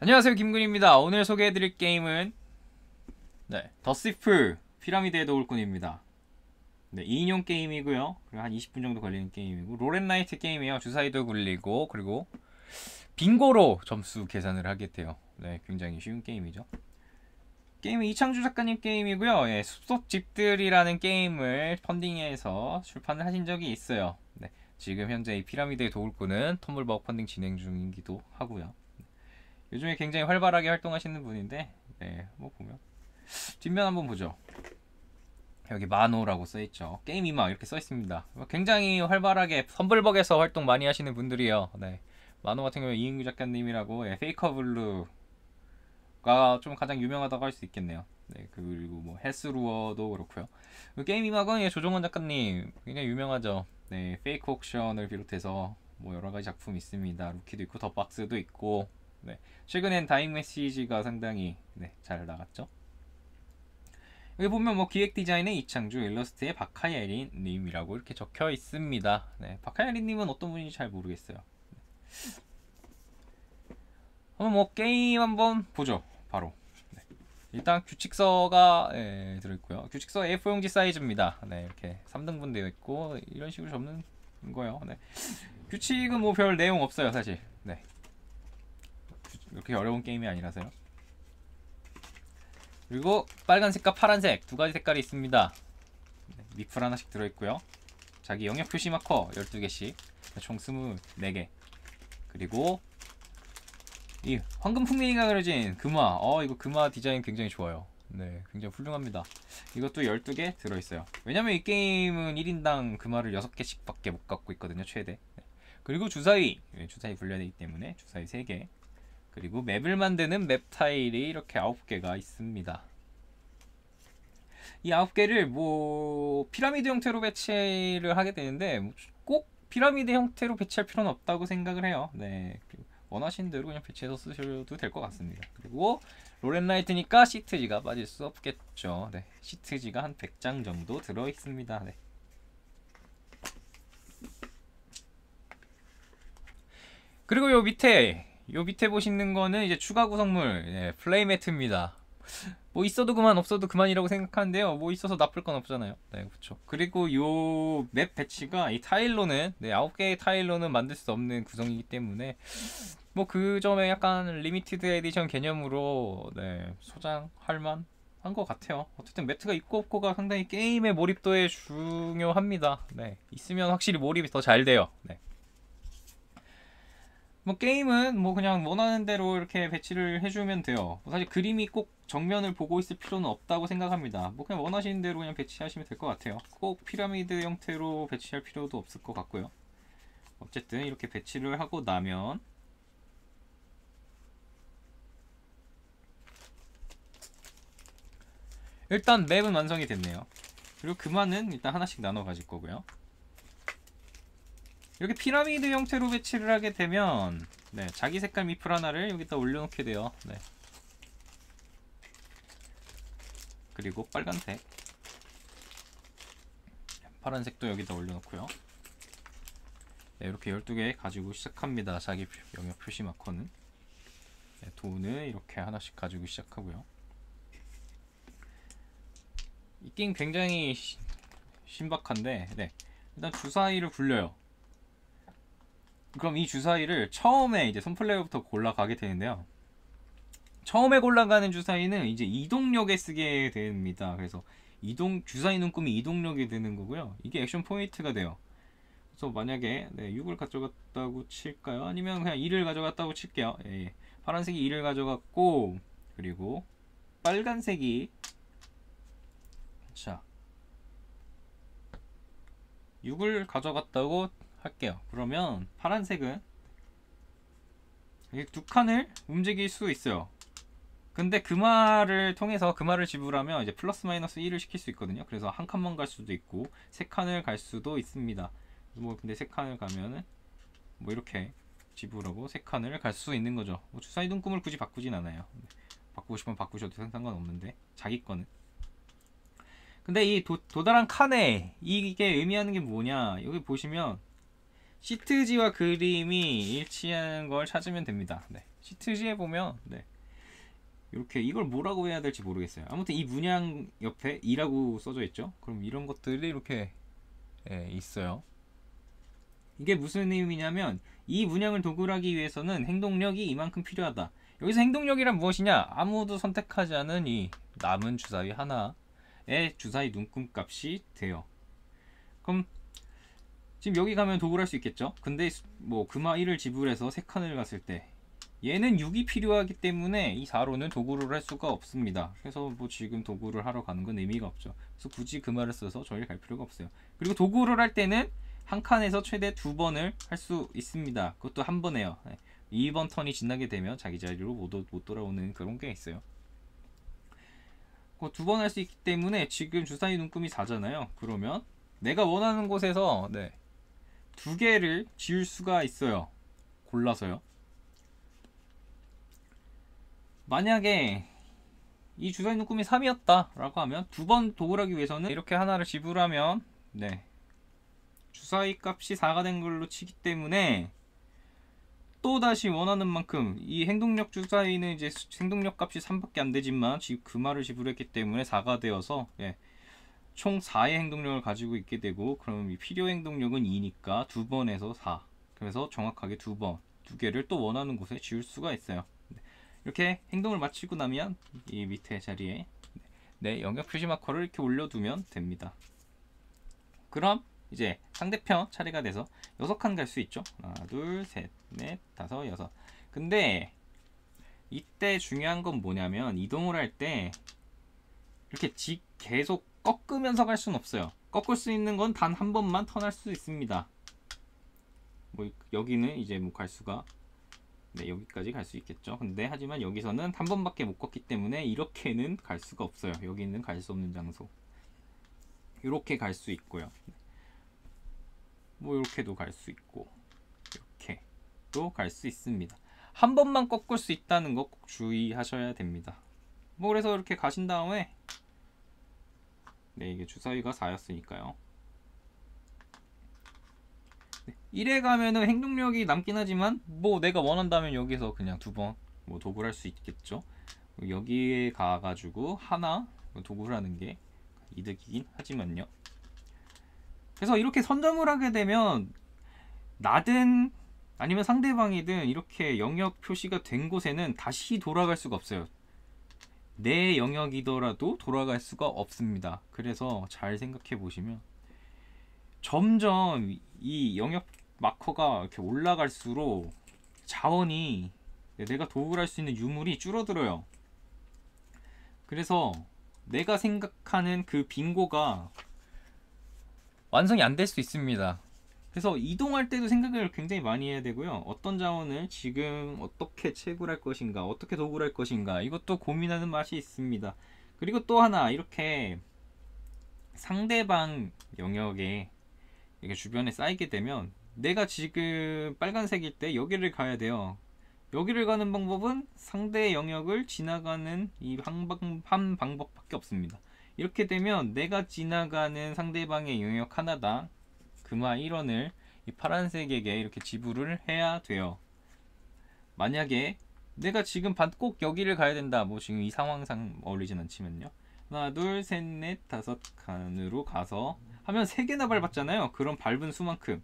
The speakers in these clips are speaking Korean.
안녕하세요 김근입니다 오늘 소개해드릴 게임은 네, 더시플 피라미드의 도울꾼입니다. 네, 2인용 게임이고요. 그리고 한 20분 정도 걸리는 게임이고 롤앤라이트 게임이에요. 주사위도 굴리고 그리고 빙고로 점수 계산을 하게 돼요. 네, 굉장히 쉬운 게임이죠. 게임은 이창주 작가님 게임이고요. 예, 숲속집들이라는 게임을 펀딩해서 출판을 하신 적이 있어요. 네. 지금 현재 이 피라미드의 도굴꾼은 텀블벅 펀딩 진행 중이기도 하고요. 요즘에 굉장히 활발하게 활동하시는 분인데, 네, 뭐 보면 뒷면 한번 보죠. 여기 마노라고 써있죠. 게임이마 이렇게 써있습니다. 굉장히 활발하게 텀블벅에서 활동 많이 하시는 분들이요. 네. 마노 같은 경우에 이인규 작가님이라고 예, 페이커 블루가 좀 가장 유명하다고 할 수 있겠네요. 네, 그리고 뭐 헬스루어도 그렇고요. 그 게임 이마은 예, 조종원 작가님 굉장히 유명하죠. 네, 페이크 옥션을 비롯해서 뭐 여러 가지 작품 있습니다. 루키도 있고 더 박스도 있고. 네. 최근엔 다잉 메시지가 상당히 네, 잘 나갔죠. 여기 보면 뭐 기획 디자인의 이창주, 일러스트의 박하예린 님이라고 이렇게 적혀 있습니다. 네, 박하예린 님은 어떤 분인지 잘 모르겠어요. 그번뭐 네. 게임 한번 보죠. 바로. 일단 규칙서가 예, 들어있고요. 규칙서 A4용지 사이즈입니다. 네, 이렇게 3등분 되어 있고 이런 식으로 접는 거예요. 네. 규칙은 뭐 별 내용 없어요, 사실. 네. 이렇게 어려운 게임이 아니라서요. 그리고 빨간색과 파란색 두 가지 색깔이 있습니다. 네, 미플 하나씩 들어있고요. 자기 영역 표시 마커 12개씩 총 24개 그리고 이 황금 풍미이가 그려진 금화 어 이거 금화 디자인 굉장히 좋아요 네 굉장히 훌륭합니다 이것도 12개 들어있어요 왜냐면 이 게임은 1인당 금화를 6개씩 밖에 못 갖고 있거든요 최대 네. 그리고 주사위 네, 주사위 분리야 되기 때문에 주사위 3개 그리고 맵을 만드는 맵 타일이 이렇게 9개가 있습니다 이 9개를 뭐 피라미드 형태로 배치를 하게 되는데 뭐 꼭 피라미드 형태로 배치할 필요는 없다고 생각을 해요 네 원하시는 대로 그냥 배치해서 쓰셔도 될 것 같습니다. 그리고 롤앤라이트니까 시트지가 빠질 수 없겠죠. 네, 시트지가 한 100장 정도 들어있습니다. 네. 그리고 요 밑에 요 밑에 보시는 거는 이제 추가 구성물 네, 플레이 매트입니다. 뭐 있어도 그만 없어도 그만이라고 생각하는데요. 뭐 있어서 나쁠 건 없잖아요. 네, 그렇죠. 그리고 요 맵 배치가 이 타일로는 네, 9개의 타일로는 만들 수 없는 구성이기 때문에 뭐그 점에 약간 리미티드 에디션 개념으로 네, 소장할 만한 것 같아요. 어쨌든 매트가 있고 없고가 상당히 게임의 몰입도에 중요합니다. 네, 있으면 확실히 몰입이 더 잘 돼요. 네. 뭐 게임은 뭐 그냥 원하는 대로 이렇게 배치를 해주면 돼요. 뭐 사실 그림이 꼭 정면을 보고 있을 필요는 없다고 생각합니다. 뭐 그냥 원하시는 대로 그냥 배치하시면 될 것 같아요. 꼭 피라미드 형태로 배치할 필요도 없을 것 같고요. 어쨌든 이렇게 배치를 하고 나면 일단 맵은 완성이 됐네요. 그리고 그만은 일단 하나씩 나눠 가질 거고요. 이렇게 피라미드 형태로 배치를 하게 되면 네, 자기 색깔 미플 하나를 여기다 올려놓게 돼요. 네. 그리고 빨간색 파란색도 여기다 올려놓고요. 네, 이렇게 12개 가지고 시작합니다. 자기 영역 표시 마커는 네, 돈을 이렇게 하나씩 가지고 시작하고요. 이 게임 굉장히 시, 신박한데 네. 일단 주사위를 굴려요. 그럼 이 주사위를 처음에 이제 손플레이어부터 골라가게 되는데요. 처음에 골라가는 주사위는 이제 이동력에 쓰게 됩니다. 그래서 이동 주사위 눈금이 이동력이 되는 거고요. 이게 액션 포인트가 돼요. 그래서 만약에 네, 6을 가져갔다고 칠까요? 아니면 그냥 1을 가져갔다고 칠게요. 예, 예. 파란색이 1을 가져갔고 그리고 빨간색이 자 6을 가져갔다고 할게요 그러면 파란색은 두 칸을 움직일 수 있어요 근데 그 말을 통해서 그 말을 지불하면 이제 플러스 마이너스 1을 시킬 수 있거든요 그래서 한 칸만 갈 수도 있고 세 칸을 갈 수도 있습니다 뭐 근데 세 칸을 가면은 뭐 이렇게 지불하고 세 칸을 갈 수 있는 거죠 뭐 주사위 눈금을 굳이 바꾸진 않아요 바꾸고 싶으면 바꾸셔도 상관없는데 자기 거는 근데 이 도, 도달한 칸에 이게 의미하는 게 뭐냐 여기 보시면 시트지와 그림이 일치하는 걸 찾으면 됩니다 네. 시트지에 보면 네. 이렇게 이걸 뭐라고 해야 될지 모르겠어요 아무튼 이 문양 옆에 이라고 써져 있죠 그럼 이런 것들이 이렇게 예, 있어요 이게 무슨 의미냐면 이 문양을 도굴하기 위해서는 행동력이 이만큼 필요하다 여기서 행동력이란 무엇이냐 아무도 선택하지 않은 이 남은 주사위 하나 의 주사위 눈금값이 돼요. 그럼 지금 여기 가면 도굴할 수 있겠죠? 근데 뭐 금화 1을 지불해서 3칸을 갔을 때 얘는 6이 필요하기 때문에 이 4로는 도구를 할 수가 없습니다. 그래서 뭐 지금 도구를 하러 가는 건 의미가 없죠. 그래서 굳이 금화를 써서 저희갈 필요가 없어요. 그리고 도구를 할 때는 한 칸에서 최대 두 번을 할 수 있습니다. 그것도 한 번에요. 2번 턴이 지나게 되면 자기 자리로 못 돌아오는 그런 게 있어요. 두번할수 있기 때문에 지금 주사위 눈금이 4잖아요. 그러면 내가 원하는 곳에서 네, 두 개를 지울 수가 있어요. 골라서요. 만약에 이 주사위 눈금이 3이었다라고 하면 두 번 도굴하기 위해서는 이렇게 하나를 지불하면 네, 주사위 값이 4가 된 걸로 치기 때문에 또다시 원하는 만큼 이 행동력 주사위는 이제 행동력 값이 3밖에 안 되지만 지금 그 말을 지불했기 때문에 4가 되어서 예, 총 4의 행동력을 가지고 있게 되고 그럼 러 필요 행동력은 2니까 두 번에서 4 그래서 정확하게 두 번, 두 개를 또 원하는 곳에 지울 수가 있어요 네. 이렇게 행동을 마치고 나면 이 밑에 자리에 내 네, 네, 영역 표시 마커를 이렇게 올려두면 됩니다 그럼 이제 상대편 차례가 돼서 6칸 갈 수 있죠 하나 둘셋 넷, 다섯, 여섯. 근데 이때 중요한 건 뭐냐면 이동을 할 때 이렇게 직 계속 꺾으면서 갈 수는 없어요. 꺾을 수 있는 건 단 한 번만 턴할 수 있습니다. 뭐 여기는 이제 뭐갈 수가 네, 여기까지 갈 수 있겠죠. 근데 하지만 여기서는 한 번밖에 못 걷기 때문에 이렇게는 갈 수가 없어요. 여기는 갈 수 없는 장소. 이렇게 갈 수 있고요. 뭐 이렇게도 갈 수 있고. 로갈수 있습니다. 한 번만 꺾을 수 있다는 거 꼭 주의하셔야 됩니다. 뭐 그래서 이렇게 가신 다음에 네 이게 주사위가 4였으니까요. 1회 가면은 행동력이 남긴 하지만 뭐 내가 원한다면 여기서 그냥 두 번 뭐 도굴 할수 있겠죠. 여기에 가가지고 하나 뭐 도굴하는 게 이득이긴 하지만요. 그래서 이렇게 선점을 하게 되면 낮은 아니면 상대방이든 이렇게 영역 표시가 된 곳에는 다시 돌아갈 수가 없어요. 내 영역이더라도 돌아갈 수가 없습니다. 그래서 잘 생각해 보시면 점점 이 영역 마커가 이렇게 올라갈수록 자원이 네, 내가 도굴할 수 있는 유물이 줄어들어요. 그래서 내가 생각하는 그 빙고가 완성이 안 될 수 있습니다. 그래서 이동할 때도 생각을 굉장히 많이 해야 되고요. 어떤 자원을 지금 어떻게 채굴할 것인가, 어떻게 도굴할 것인가, 이것도 고민하는 맛이 있습니다. 그리고 또 하나, 이렇게 상대방 영역에 이렇게 주변에 쌓이게 되면 내가 지금 빨간색일 때 여기를 가야 돼요. 여기를 가는 방법은 상대 영역을 지나가는 이 한방, 한 방법밖에 없습니다. 이렇게 되면 내가 지나가는 상대방의 영역 하나당 금화 1원을 이 파란색에게 이렇게 지불을 해야 돼요. 만약에 내가 지금 반 꼭 여기를 가야 된다. 뭐 지금 이 상황상 어울리진 않지만요. 하나, 둘, 셋, 넷, 다섯 칸으로 가서 하면 세 개나 밟았잖아요. 그럼 밟은 수만큼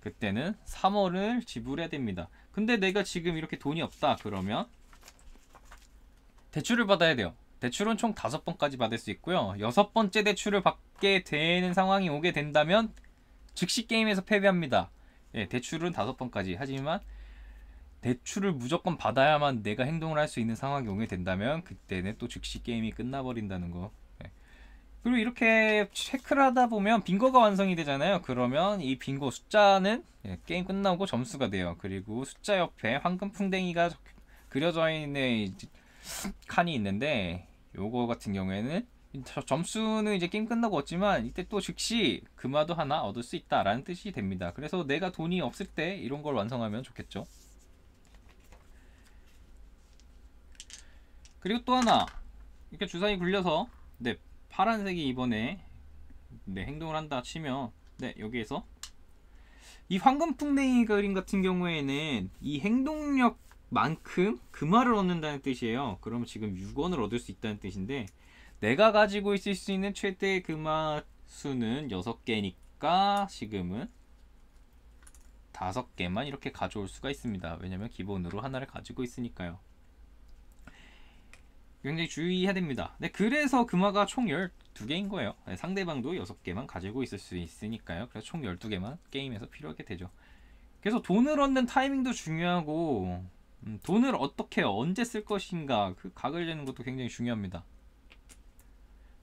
그때는 3월을 지불해야 됩니다. 근데 내가 지금 이렇게 돈이 없다. 그러면 대출을 받아야 돼요. 대출은 총 다섯 번까지 받을 수 있고요. 여섯 번째 대출을 받게 되는 상황이 오게 된다면 즉시 게임에서 패배합니다. 예, 대출은 다섯 번까지 하지만 대출을 무조건 받아야만 내가 행동을 할 수 있는 상황이 오게 된다면 그때는 또 즉시 게임이 끝나버린다는 거. 예. 그리고 이렇게 체크를 하다 보면 빙고가 완성이 되잖아요. 그러면 이 빙고 숫자는 예, 게임 끝나고 점수가 돼요. 그리고 숫자 옆에 황금 풍뎅이가 그려져 있는 칸이 있는데 요거 같은 경우에는 점수는 이제 게임 끝나고 얻지만 이때 또 즉시 금화도 하나 얻을 수 있다라는 뜻이 됩니다. 그래서 내가 돈이 없을 때 이런 걸 완성하면 좋겠죠. 그리고 또 하나 이렇게 주사위 굴려서 네 파란색이 이번에 네 행동을 한다 치면 네 여기에서 이 황금풍뎅이 그림 같은 경우에는 이 행동력 만큼 금화를 그 얻는다는 뜻이에요. 그럼 지금 6원을 얻을 수 있다는 뜻인데 내가 가지고 있을 수 있는 최대 금화 그 수는 6개니까 지금은 5개만 이렇게 가져올 수가 있습니다. 왜냐면 기본으로 하나를 가지고 있으니까요. 굉장히 주의해야 됩니다. 네, 그래서 금화가 그 총 12개인 거예요. 네, 상대방도 6개만 가지고 있을 수 있으니까요. 그래서 총 12개만 게임에서 필요하게 되죠. 그래서 돈을 얻는 타이밍도 중요하고 음, 돈을 어떻게 언제 쓸 것인가 그 각을 재는 것도 굉장히 중요합니다.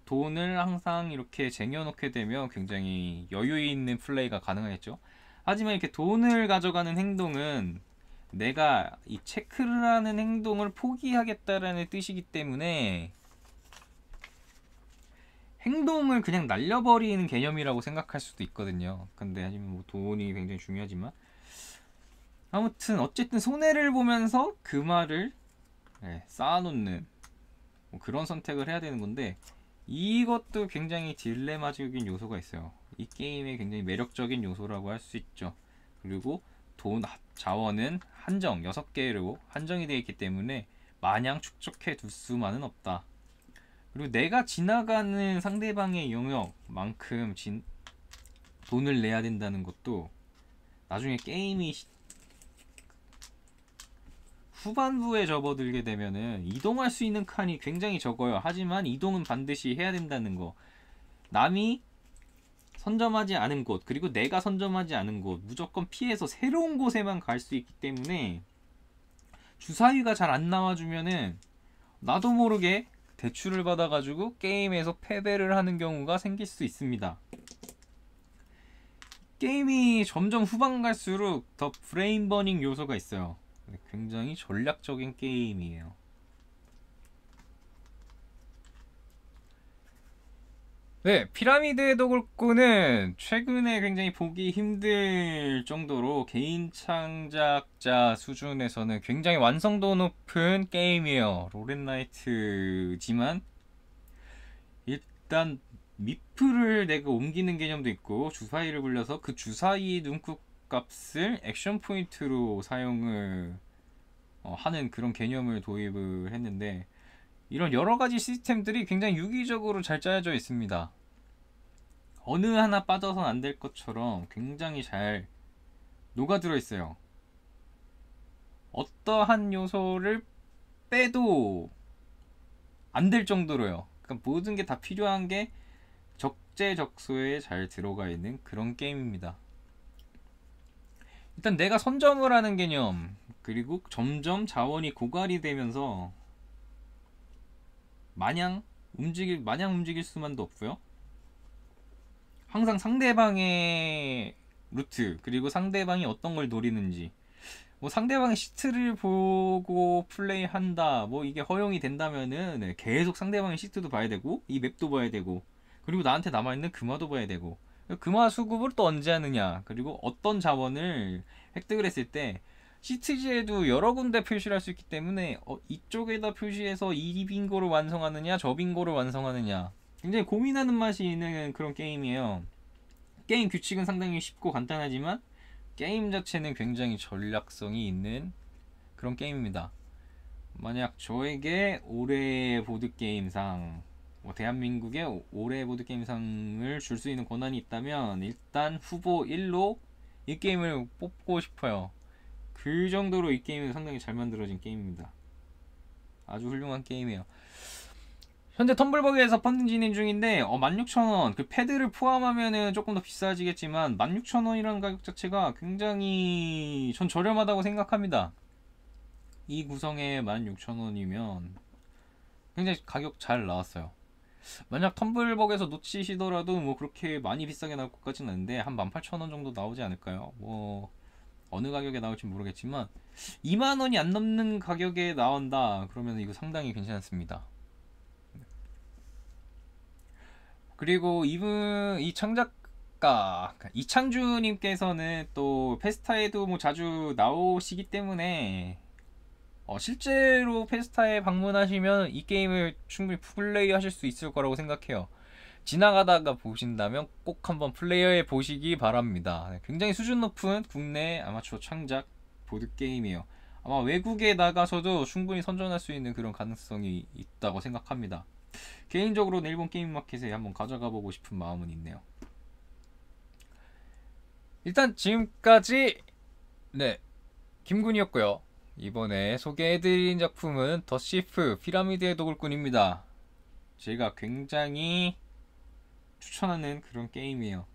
돈을 항상 이렇게 쟁여놓게 되면 굉장히 여유 있는 플레이가 가능하겠죠. 하지만 이렇게 돈을 가져가는 행동은 내가 이 체크를 하는 행동을 포기하겠다라는 뜻이기 때문에 행동을 그냥 날려버리는 개념이라고 생각할 수도 있거든요. 근데 하지만 뭐 돈이 굉장히 중요하지만 아무튼 어쨌든 손해를 보면서 그 말을 네, 쌓아놓는 뭐 그런 선택을 해야 되는 건데 이것도 굉장히 딜레마적인 요소가 있어요. 이 게임의 굉장히 매력적인 요소라고 할 수 있죠. 그리고 돈 자원은 한정 6개로 한정이 되어 있기 때문에 마냥 축적해 둘 수만은 없다. 그리고 내가 지나가는 상대방의 영역만큼 진, 돈을 내야 된다는 것도 나중에 게임이 후반부에 접어들게 되면은 이동할 수 있는 칸이 굉장히 적어요. 하지만 이동은 반드시 해야 된다는 거. 남이 선점하지 않은 곳, 그리고 내가 선점하지 않은 곳, 무조건 피해서 새로운 곳에만 갈 수 있기 때문에 주사위가 잘 안 나와주면은 나도 모르게 대출을 받아가지고 게임에서 패배를 하는 경우가 생길 수 있습니다. 게임이 점점 후반 갈수록 더 브레인 버닝 요소가 있어요. 굉장히 전략적인 게임이에요. 네, 피라미드의 도굴꾼은 최근에 굉장히 보기 힘들 정도로 개인 창작자 수준에서는 굉장히 완성도 높은 게임이에요. 로렌나이트지만 일단 미프를 내가 옮기는 개념도 있고 주사위를 굴려서 그 주사위 눈꾹 값을 액션 포인트로 사용을 어, 하는 그런 개념을 도입을 했는데 이런 여러 가지 시스템들이 굉장히 유기적으로 잘 짜여져 있습니다. 어느 하나 빠져선 안될 것처럼 굉장히 잘 녹아들어 있어요. 어떠한 요소를 빼도 안 될 정도로요. 그러니까 모든 게 다 필요한 게 적재적소에 잘 들어가 있는 그런 게임입니다. 일단 내가 선점을 하는 개념 그리고 점점 자원이 고갈이 되면서 마냥 움직일 마냥 움직일 수만도 없고요. 항상 상대방의 루트 그리고 상대방이 어떤 걸 노리는지 뭐 상대방의 시트를 보고 플레이한다 뭐 이게 허용이 된다면은 네, 계속 상대방의 시트도 봐야 되고 이 맵도 봐야 되고 그리고 나한테 남아있는 금화도 봐야 되고 금화 수급을 또 언제 하느냐 그리고 어떤 자원을 획득을 했을 때 시트지에도 여러 군데 표시를 할 수 있기 때문에 어, 이쪽에다 표시해서 이 빙고를 완성하느냐 저 빙고를 완성하느냐 굉장히 고민하는 맛이 있는 그런 게임이에요 게임 규칙은 상당히 쉽고 간단하지만 게임 자체는 굉장히 전략성이 있는 그런 게임입니다 만약 저에게 올해 보드게임상 뭐 대한민국의 올해 보드게임상을 줄 수 있는 권한이 있다면 일단 후보 1로 이 게임을 뽑고 싶어요. 그 정도로 이 게임은 상당히 잘 만들어진 게임입니다. 아주 훌륭한 게임이에요. 현재 텀블벅에서 펀딩 진행 중인데 어, 16,000원 그 패드를 포함하면은 조금 더 비싸지겠지만 16,000원이라는 가격 자체가 굉장히 전 저렴하다고 생각합니다. 이 구성에 16,000원이면 굉장히 가격 잘 나왔어요. 만약 텀블벅에서 놓치시더라도 뭐 그렇게 많이 비싸게 나올 것까지는 아닌데 한 18,000원 정도 나오지 않을까요? 뭐 어느 가격에 나올지 모르겠지만 2만 원이 안 넘는 가격에 나온다. 그러면 이거 상당히 괜찮습니다. 그리고 이분 이 창작가 그러니까 이창주님께서는 또 페스타에도 뭐 자주 나오시기 때문에 어, 실제로 페스타에 방문하시면 이 게임을 충분히 플레이하실 수 있을 거라고 생각해요. 지나가다가 보신다면 꼭 한번 플레이해 어 보시기 바랍니다. 네, 굉장히 수준 높은 국내 아마추어 창작 보드게임이에요. 아마 외국에 나가서도 충분히 선전할 수 있는 그런 가능성이 있다고 생각합니다. 개인적으로는 일본 게임 마켓에 한번 가져가 보고 싶은 마음은 있네요. 일단 지금까지 네 김군이었고요. 이번에 소개해드린 작품은 더 시프 피라미드의 도굴꾼입니다. 제가 굉장히 추천하는 그런 게임이에요.